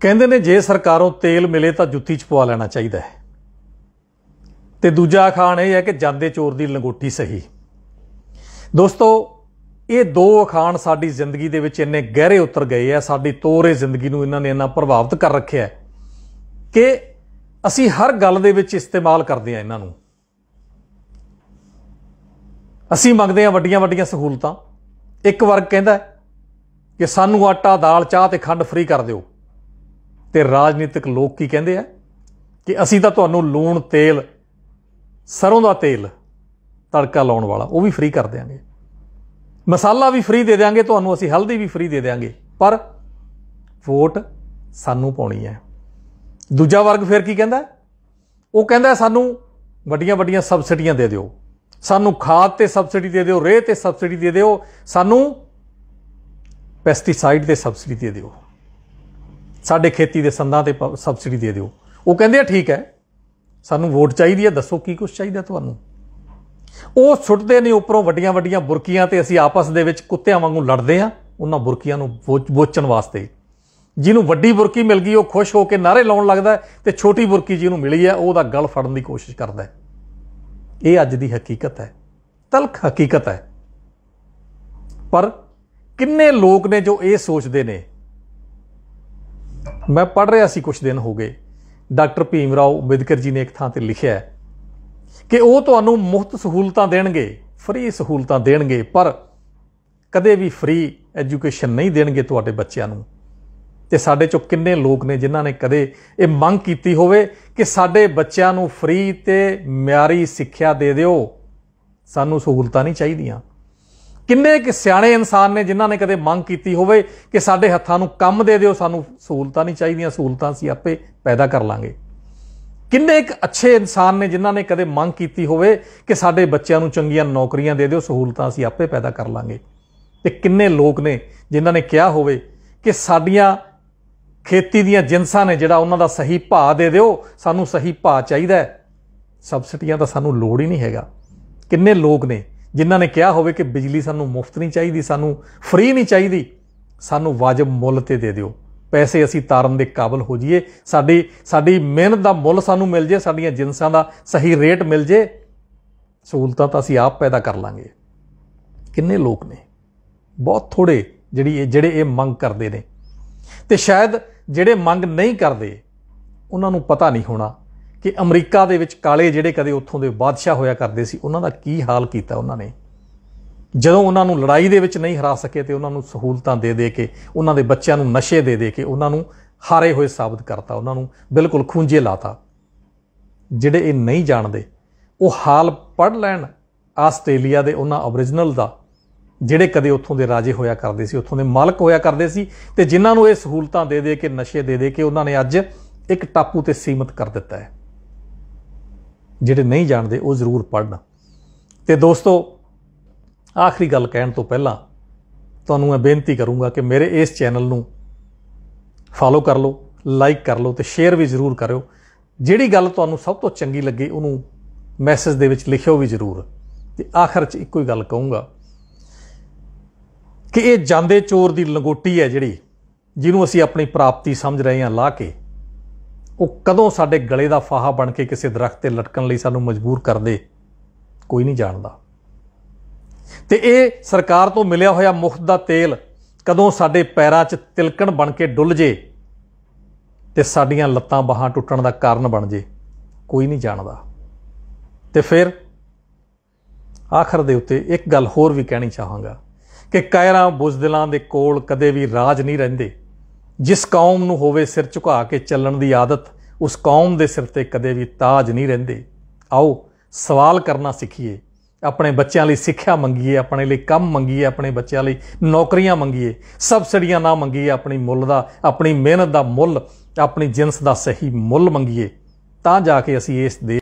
ਕਹਿੰਦੇ ਨੇ ਜੇ ਸਰਕਾਰੋਂ ਤੇਲ ਮਿਲੇ ਤਾਂ ਜੁੱਤੀ ਚ ਪਵਾ ਲੈਣਾ ਚਾਹੀਦਾ ਹੈ ਤੇ ਦੂਜਾ ਅਖਾਣ ਇਹ ਹੈ ਕਿ ਜਾਂਦੇ ਚੋਰ ਦੀ ਲੰਗੋਟੀ ਸਹੀ ਦੋਸਤੋ ਇਹ ਦੋ ਅਖਾਣ ਸਾਡੀ ਜ਼ਿੰਦਗੀ ਦੇ ਵਿੱਚ ਇੰਨੇ ਗਹਿਰੇ ਉਤਰ ਗਏ ਆ ਸਾਡੀ ਤੋਰੇ ਜ਼ਿੰਦਗੀ ਨੂੰ ਇਹਨਾਂ ਨੇ ਇੰਨਾ ਪ੍ਰਭਾਵਿਤ ਕਰ ਰੱਖਿਆ ਹੈ ਕਿ ਅਸੀਂ ਹਰ ਗੱਲ ਦੇ ਵਿੱਚ ਇਸਤੇਮਾਲ ਕਰਦੇ ਆ ਇਹਨਾਂ ਨੂੰ ਅਸੀਂ ਮੰਗਦੇ ਆ ਵੱਡੀਆਂ-ਵੱਡੀਆਂ ਸਹੂਲਤਾਂ ਇੱਕ ਵਰਗ ਕਹਿੰਦਾ ਕਿ ਸਾਨੂੰ ਆਟਾ ਦਾਲ ਚਾਹ ਤੇ ਖੰਡ ਫ੍ਰੀ ਕਰ ਦਿਓ ਤੇ ਰਾਜਨੀਤਿਕ ਲੋਕ ਕੀ ਕਹਿੰਦੇ ਆ ਕਿ ਅਸੀਂ ਤਾਂ ਤੁਹਾਨੂੰ ਲੂਣ ਤੇਲ ਸਰੋਂ ਦਾ ਤੇਲ ਤੜਕਾ ਲਾਉਣ ਵਾਲਾ ਉਹ ਵੀ ਫ੍ਰੀ ਕਰ ਦੇਾਂਗੇ ਮਸਾਲਾ ਵੀ ਫ੍ਰੀ ਦੇ ਦੇਾਂਗੇ ਤੁਹਾਨੂੰ ਅਸੀਂ ਹਲਦੀ ਵੀ ਫ੍ਰੀ ਦੇ ਦੇਾਂਗੇ ਪਰ ਵੋਟ ਸਾਨੂੰ ਪਾਉਣੀ ਹੈ ਦੂਜਾ ਵਰਗ ਫਿਰ ਕੀ ਕਹਿੰਦਾ ਉਹ ਕਹਿੰਦਾ ਸਾਨੂੰ ਵੱਡੀਆਂ ਵੱਡੀਆਂ ਸਬਸਿਡੀਆਂ ਦੇ ਦਿਓ ਸਾਨੂੰ ਖਾਦ ਤੇ ਸਬਸਿਡੀ ਦੇ ਦਿਓ ਰੇਹ ਤੇ ਸਬਸਿਡੀ ਦੇ ਦਿਓ ਸਾਨੂੰ ਪੈਸਟੀਸਾਈਡ ਤੇ ਸਬਸਿਡੀ ਦੇ ਦਿਓ ਸਾਡੇ ਖੇਤੀ ਦੇ ਸੰਦਾਂ ਤੇ ਸਬਸਿਡੀ ਦੇ ਦਿਓ ਉਹ ਕਹਿੰਦੇ ਆ ਠੀਕ ਹੈ ਸਾਨੂੰ ਵੋਟ ਚਾਹੀਦੀ ਹੈ ਦੱਸੋ ਕੀ ਕੁਝ ਚਾਹੀਦਾ ਤੁਹਾਨੂੰ ਉਹ ਛੁੱਟਦੇ ਨੇ ਉੱਪਰੋਂ ਵੱਡੀਆਂ ਵੱਡੀਆਂ ਬੁਰਕੀਆਂ ਤੇ ਅਸੀਂ ਆਪਸ ਦੇ ਵਿੱਚ ਕੁੱਤਿਆਂ ਵਾਂਗੂ ਲੜਦੇ ਆ ਉਹਨਾਂ ਬੁਰਕੀਆਂ ਨੂੰ ਬੋਚਣ ਵਾਸਤੇ ਜਿਹਨੂੰ ਵੱਡੀ ਬੁਰਕੀ ਮਿਲ ਗਈ ਉਹ ਖੁਸ਼ ਹੋ ਕੇ ਨਾਰੇ ਲਾਉਣ ਲੱਗਦਾ ਤੇ ਛੋਟੀ ਬੁਰਕੀ ਜਿਹਨੂੰ ਮਿਲੀ ਹੈ ਉਹਦਾ ਗਲ ਫੜਨ ਦੀ ਕੋਸ਼ਿਸ਼ ਕਰਦਾ ਹੈ ਇਹ ਅੱਜ ਦੀ ਹਕੀਕਤ ਹੈ ਤਲਖ ਹਕੀਕਤ ਹੈ ਪਰ ਕਿੰਨੇ ਲੋਕ ਨੇ ਜੋ ਇਹ ਸੋਚਦੇ ਨੇ ਮੈਂ ਪੜ੍ਹ ਰਿਹਾ ਸੀ ਕੁਝ ਦਿਨ ਹੋ ਗਏ ਡਾਕਟਰ ਭੀਮ ਰਾਓ ਅੰਬੇਦਕਰ ਜੀ ਨੇ ਇੱਕ ਥਾਂ ਤੇ ਲਿਖਿਆ ਹੈ ਕਿ ਉਹ ਤੁਹਾਨੂੰ ਮੁਫਤ ਸਹੂਲਤਾਂ ਦੇਣਗੇ ਫ੍ਰੀ ਸਹੂਲਤਾਂ ਦੇਣਗੇ ਪਰ ਕਦੇ ਵੀ ਫ੍ਰੀ ਐਜੂਕੇਸ਼ਨ ਨਹੀਂ ਦੇਣਗੇ ਤੁਹਾਡੇ ਬੱਚਿਆਂ ਨੂੰ ਤੇ ਸਾਡੇ ਚੋਂ ਕਿੰਨੇ ਲੋਕ ਨੇ ਜਿਨ੍ਹਾਂ ਨੇ ਕਦੇ ਇਹ ਮੰਗ ਕੀਤੀ ਹੋਵੇ ਕਿ ਸਾਡੇ ਬੱਚਿਆਂ ਨੂੰ ਫ੍ਰੀ ਤੇ ਮਿਆਰੀ ਸਿੱਖਿਆ ਦੇ ਦਿਓ ਸਾਨੂੰ ਸਹੂਲਤਾਂ ਨਹੀਂ ਚਾਹੀਦੀਆਂ ਕਿੰਨੇ ਕਿ ਸਿਆਣੇ ਇਨਸਾਨ ਨੇ ਜਿਨ੍ਹਾਂ ਨੇ ਕਦੇ ਮੰਗ ਕੀਤੀ ਹੋਵੇ ਕਿ ਸਾਡੇ ਹੱਥਾਂ ਨੂੰ ਕੰਮ ਦੇ ਦਿਓ ਸਾਨੂੰ ਸਹੂਲਤਾਂ ਨਹੀਂ ਚਾਹੀਦੀਆਂ ਸਹੂਲਤਾਂ ਅਸੀਂ ਆਪੇ ਪੈਦਾ ਕਰ ਲਾਂਗੇ ਕਿੰਨੇ ਇੱਕ ਅੱਛੇ ਇਨਸਾਨ ਨੇ ਜਿਨ੍ਹਾਂ ਨੇ ਕਦੇ ਮੰਗ ਕੀਤੀ ਹੋਵੇ ਕਿ ਸਾਡੇ ਬੱਚਿਆਂ ਨੂੰ ਚੰਗੀਆਂ ਨੌਕਰੀਆਂ ਦੇ ਦਿਓ ਸਹੂਲਤਾਂ ਅਸੀਂ ਆਪੇ ਪੈਦਾ ਕਰ ਲਾਂਗੇ ਤੇ ਕਿੰਨੇ ਲੋਕ ਨੇ ਜਿਨ੍ਹਾਂ ਨੇ ਕਿਹਾ ਹੋਵੇ ਕਿ ਸਾਡੀਆਂ ਖੇਤੀ ਦੀਆਂ ਜਿੰਸਾਂ ਨੇ ਜਿਹੜਾ ਉਹਨਾਂ ਦਾ ਸਹੀ ਭਾਅ ਦੇ ਦਿਓ ਸਾਨੂੰ ਸਹੀ ਭਾਅ ਚਾਹੀਦਾ ਸਬਸਿਡੀਆਂ ਤਾਂ ਸਾਨੂੰ ਲੋੜ ਹੀ ਨਹੀਂ ਹੈਗਾ ਕਿੰਨੇ ਲੋਕ ਨੇ ਜਿਨ੍ਹਾਂ ਨੇ ਕਿਹਾ ਹੋਵੇ ਕਿ ਬਿਜਲੀ ਸਾਨੂੰ ਮੁਫਤ ਨਹੀਂ ਚਾਹੀਦੀ ਸਾਨੂੰ ਫ੍ਰੀ ਨਹੀਂ ਚਾਹੀਦੀ ਸਾਨੂੰ ਵਾਜਬ ਮੁੱਲ ਤੇ ਦੇ ਦਿਓ ਪੈਸੇ ਅਸੀਂ ਤਾਰਨ ਦੇ ਕਾਬਲ ਹੋ ਜਾਈਏ ਸਾਡੀ ਸਾਡੀ ਮਿਹਨਤ ਦਾ ਮੁੱਲ ਸਾਨੂੰ ਮਿਲ ਜੇ ਸਾਡੀਆਂ ਜਿੰਸਾਂ ਦਾ ਸਹੀ ਰੇਟ ਮਿਲ ਜੇ ਸਹੂਲਤਾਂ ਤਾਂ ਅਸੀਂ ਆਪ ਪੈਦਾ ਕਰ ਲਾਂਗੇ ਕਿੰਨੇ ਲੋਕ ਨੇ ਬਹੁਤ ਥੋੜੇ ਜਿਹੜੀ ਇਹ ਜਿਹੜੇ ਇਹ ਮੰਗ ਕਰਦੇ ਨੇ ਤੇ ਸ਼ਾਇਦ ਜਿਹੜੇ ਮੰਗ ਨਹੀਂ ਕਰਦੇ ਉਹਨਾਂ ਨੂੰ ਪਤਾ ਨਹੀਂ ਹੋਣਾ ਕਿ ਅਮਰੀਕਾ ਦੇ ਵਿੱਚ ਕਾਲੇ ਜਿਹੜੇ ਕਦੇ ਉੱਥੋਂ ਦੇ ਬਾਦਸ਼ਾਹ ਹੋਇਆ ਕਰਦੇ ਸੀ ਉਹਨਾਂ ਦਾ ਕੀ ਹਾਲ ਕੀਤਾ ਉਹਨਾਂ ਨੇ ਜਦੋਂ ਉਹਨਾਂ ਨੂੰ ਲੜਾਈ ਦੇ ਵਿੱਚ ਨਹੀਂ ਹਰਾ ਸਕੇ ਤੇ ਉਹਨਾਂ ਨੂੰ ਸਹੂਲਤਾਂ ਦੇ ਦੇ ਕੇ ਉਹਨਾਂ ਦੇ ਬੱਚਿਆਂ ਨੂੰ ਨਸ਼ੇ ਦੇ ਦੇ ਕੇ ਉਹਨਾਂ ਨੂੰ ਹਾਰੇ ਹੋਏ ਸਾਬਤ ਕਰਤਾ ਉਹਨਾਂ ਨੂੰ ਬਿਲਕੁਲ ਖੁੰਝੇ ਲਾਤਾ ਜਿਹੜੇ ਇਹ ਨਹੀਂ ਜਾਣਦੇ ਉਹ ਹਾਲ ਪੜ ਲੈਣ ਆਸਟ੍ਰੇਲੀਆ ਦੇ ਉਹਨਾਂ ਓਰੀਜਨਲ ਦਾ ਜਿਹੜੇ ਕਦੇ ਉੱਥੋਂ ਦੇ ਰਾਜੇ ਹੋਇਆ ਕਰਦੇ ਸੀ ਉੱਥੋਂ ਦੇ ਮਾਲਕ ਹੋਇਆ ਕਰਦੇ ਸੀ ਤੇ ਜਿਨ੍ਹਾਂ ਨੂੰ ਇਹ ਸਹੂਲਤਾਂ ਦੇ ਦੇ ਕੇ ਨਸ਼ੇ ਦੇ ਦੇ ਕੇ ਉਹਨਾਂ ਨੇ ਅੱਜ ਇੱਕ ਟਾਪੂ ਤੇ ਸੀਮਤ ਕਰ ਦਿੱਤਾ ਹੈ ਜਿਹੜੇ ਨਹੀਂ ਜਾਣਦੇ ਉਹ ਜ਼ਰੂਰ ਪੜ੍ਹਨ ਤੇ ਦੋਸਤੋ ਆਖਰੀ ਗੱਲ ਕਹਿਣ ਤੋਂ ਪਹਿਲਾਂ ਤੁਹਾਨੂੰ ਮੈਂ ਬੇਨਤੀ ਕਰੂੰਗਾ ਕਿ ਮੇਰੇ ਇਸ ਚੈਨਲ ਨੂੰ ਫਾਲੋ ਕਰ ਲਓ ਲਾਈਕ ਕਰ ਲਓ ਤੇ ਸ਼ੇਅਰ ਵੀ ਜ਼ਰੂਰ ਕਰਿਓ ਜਿਹੜੀ ਗੱਲ ਤੁਹਾਨੂੰ ਸਭ ਤੋਂ ਚੰਗੀ ਲੱਗੀ ਉਹਨੂੰ ਮੈਸੇਜ ਦੇ ਵਿੱਚ ਲਿਖਿਓ ਵੀ ਜ਼ਰੂਰ ਤੇ ਆਖਰ 'ਚ ਇੱਕੋ ਹੀ ਗੱਲ ਕਹੂੰਗਾ ਕਿ ਇਹ ਜਾਂਦੇ ਚੋਰ ਦੀ ਲੰਗੋਟੀ ਹੈ ਜਿਹੜੀ ਜਿਹਨੂੰ ਅਸੀਂ ਆਪਣੀ ਪ੍ਰਾਪਤੀ ਸਮਝ ਰਹੇ ਹਾਂ ਲਾ ਕੇ ਉਹ ਕਦੋਂ ਸਾਡੇ ਗਲੇ ਦਾ ਫਾਹਾ ਬਣ ਕੇ ਕਿਸੇ ਦਰਖਤ ਤੇ ਲਟਕਣ ਲਈ ਸਾਨੂੰ ਮਜਬੂਰ ਕਰਦੇ ਕੋਈ ਨਹੀਂ ਜਾਣਦਾ ਤੇ ਇਹ ਸਰਕਾਰ ਤੋਂ ਮਿਲਿਆ ਹੋਇਆ ਮੁਫਤ ਦਾ ਤੇਲ ਕਦੋਂ ਸਾਡੇ ਪੈਰਾਂ 'ਚ ਤਿਲਕਣ ਬਣ ਕੇ ਡੁੱਲ ਜੇ ਤੇ ਸਾਡੀਆਂ ਲੱਤਾਂ ਬਾਹਾਂ ਟੁੱਟਣ ਦਾ ਕਾਰਨ ਬਣ ਜੇ ਕੋਈ ਨਹੀਂ ਜਾਣਦਾ ਤੇ ਫਿਰ ਆਖਰ ਦੇ ਉੱਤੇ ਇੱਕ ਗੱਲ ਹੋਰ ਵੀ ਕਹਿਣੀ ਚਾਹਾਂਗਾ ਕਿ ਕਾਇਰਾਂ ਬੁਜ਼ਦਿਲਾਂ ਦੇ ਕੋਲ ਕਦੇ ਵੀ ਰਾਜ ਨਹੀਂ ਰਹਿੰਦੇ ਜਿਸ ਕੌਮ ਨੂੰ ਹੋਵੇ ਸਿਰ ਝੁਕਾ ਕੇ ਚੱਲਣ ਦੀ ਆਦਤ ਉਸ ਕੌਮ ਦੇ ਸਿਰ ਤੇ ਕਦੇ ਵੀ ਤਾਜ ਨਹੀਂ ਰਹਿੰਦੇ ਆਓ ਸਵਾਲ ਕਰਨਾ ਸਿੱਖੀਏ ਆਪਣੇ ਬੱਚਿਆਂ ਲਈ ਸਿੱਖਿਆ ਮੰਗੀਏ ਆਪਣੇ ਲਈ ਕੰਮ ਮੰਗੀਏ ਆਪਣੇ ਬੱਚਿਆਂ ਲਈ ਨੌਕਰੀਆਂ ਮੰਗੀਏ ਸਬਸਿਡੀਆਂ ਨਾ ਮੰਗੀਏ ਆਪਣੀ ਮੁੱਲ ਦਾ ਆਪਣੀ ਮਿਹਨਤ ਦਾ ਮੁੱਲ ਆਪਣੀ ਜਿੰਸ ਦਾ ਸਹੀ ਮੁੱਲ ਮੰਗੀਏ ਤਾਂ ਜਾ ਕੇ ਅਸੀਂ ਇਸ ਦੇ